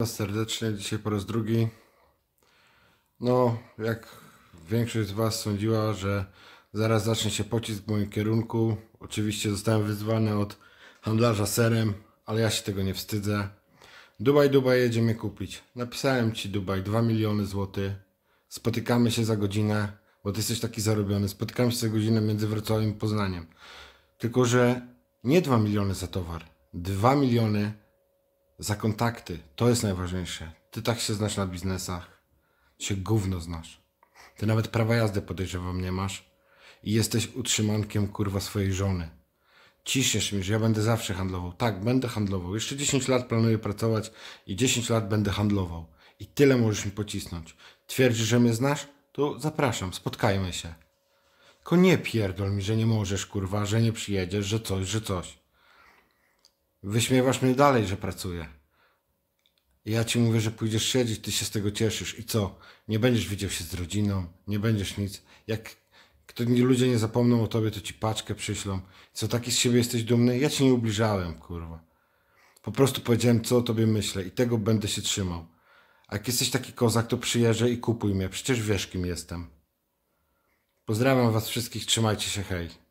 Was serdecznie, dzisiaj po raz drugi. No, jak większość z Was sądziła, że zaraz zacznie się pocisk w moim kierunku. Oczywiście zostałem wyzwany od handlarza serem, ale ja się tego nie wstydzę. Dubaj, Dubaj, jedziemy kupić. Napisałem Ci Dubaj, 2 miliony złotych. Spotykamy się za godzinę, bo Ty jesteś taki zarobiony. Spotykamy się za godzinę między Wrocławiem i Poznaniem. Tylko, że nie 2 miliony za towar, 2 miliony za kontakty. To jest najważniejsze. Ty tak się znasz na biznesach. Się gówno znasz. Ty nawet prawa jazdy podejrzewam nie masz. I jesteś utrzymankiem kurwa swojej żony. Ciśniesz mi, że ja będę zawsze handlował. Tak, będę handlował. Jeszcze 10 lat planuję pracować i 10 lat będę handlował. I tyle możesz mi pocisnąć. Twierdzisz, że mnie znasz? To zapraszam, spotkajmy się. Tylko nie pierdol mi, że nie możesz, kurwa, że nie przyjedziesz, że coś, że coś. Wyśmiewasz mnie dalej, że pracuję. Ja ci mówię, że pójdziesz siedzieć, ty się z tego cieszysz. I co? Nie będziesz widział się z rodziną, nie będziesz nic. Jak ludzie nie zapomną o tobie, to ci paczkę przyślą. Co, taki z siebie jesteś dumny? Ja ci nie ubliżałem, kurwa. Po prostu powiedziałem, co o tobie myślę i tego będę się trzymał. A jak jesteś taki kozak, to przyjeżdżę i kupuj mnie. Przecież wiesz, kim jestem. Pozdrawiam was wszystkich, trzymajcie się, hej.